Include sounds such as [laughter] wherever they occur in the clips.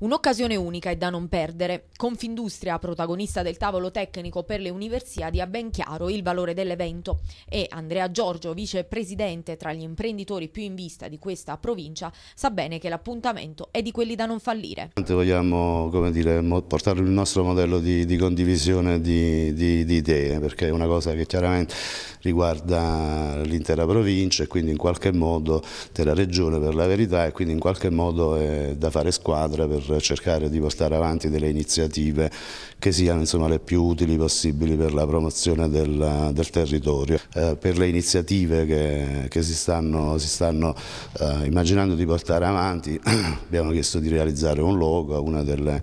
Un'occasione unica e da non perdere. Confindustria, protagonista del tavolo tecnico per le Universiadi, ha ben chiaro il valore dell'evento e Andrea Giorgio, vicepresidente tra gli imprenditori più in vista di questa provincia, sa bene che l'appuntamento è di quelli da non fallire. Vogliamo dire, portare il nostro modello di, di condivisione di, di, di idee, perché è una cosa che chiaramente riguarda l'intera provincia e quindi in qualche modo della regione per la verità e quindi in qualche modo è da fare squadra per cercare di portare avanti delle iniziative che siano insomma, le più utili possibili per la promozione del, del territorio. Eh, per le iniziative che, che si stanno, si stanno eh, immaginando di portare avanti [clears throat] abbiamo chiesto di realizzare un logo, una delle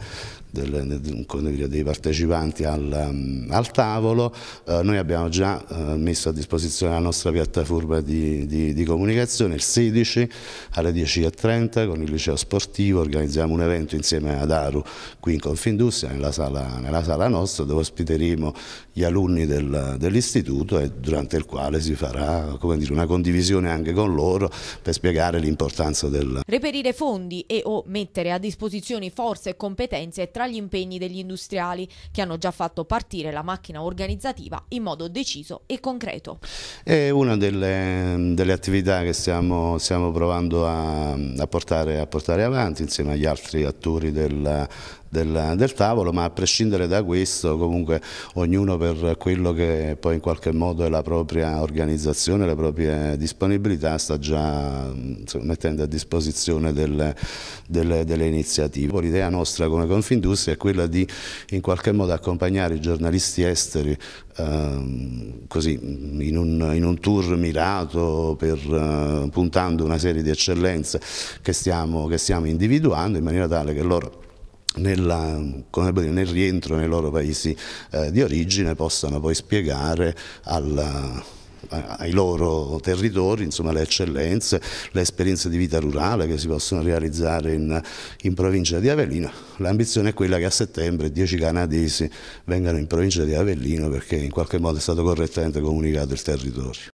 del, dire, dei partecipanti al, mm, al tavolo, eh, noi abbiamo già eh, messo a disposizione la nostra piattaforma di, di, di comunicazione, il 16 alle 10.30 con il liceo sportivo organizziamo un evento insieme ad Aru qui in Confindustria, nella sala, nella sala nostra dove ospiteremo gli alunni del, dell'istituto e durante il quale si farà dire, una condivisione anche con loro per spiegare l'importanza del... Reperire fondi e o mettere a disposizione forze e competenze tra gli impegni degli industriali che hanno già fatto partire la macchina organizzativa in modo deciso e concreto. È una delle, delle attività che stiamo, stiamo provando a, a, portare, a, portare, avanti insieme agli altri attori del, del, del, tavolo, ma a prescindere da questo comunque ognuno per quello che poi in qualche modo è la propria organizzazione, le proprie disponibilità sta già mettendo a disposizione del, del, delle iniziative. L'idea nostra come Confindustria è quella di in qualche modo accompagnare i giornalisti esteri ehm, così, in, un, in, un, tour mirato per, eh, puntando una serie di eccellenze che stiamo, che stiamo individuando in maniera tale che loro nella, dire, nel rientro nei loro paesi eh, di origine possano poi spiegare alla, ai loro territori, insomma, le eccellenze, le esperienze di vita rurale che si possono realizzare in, in provincia di Avellino. L'ambizione è quella che a settembre 10 canadesi vengano in provincia di Avellino perché in qualche modo è stato correttamente comunicato il territorio.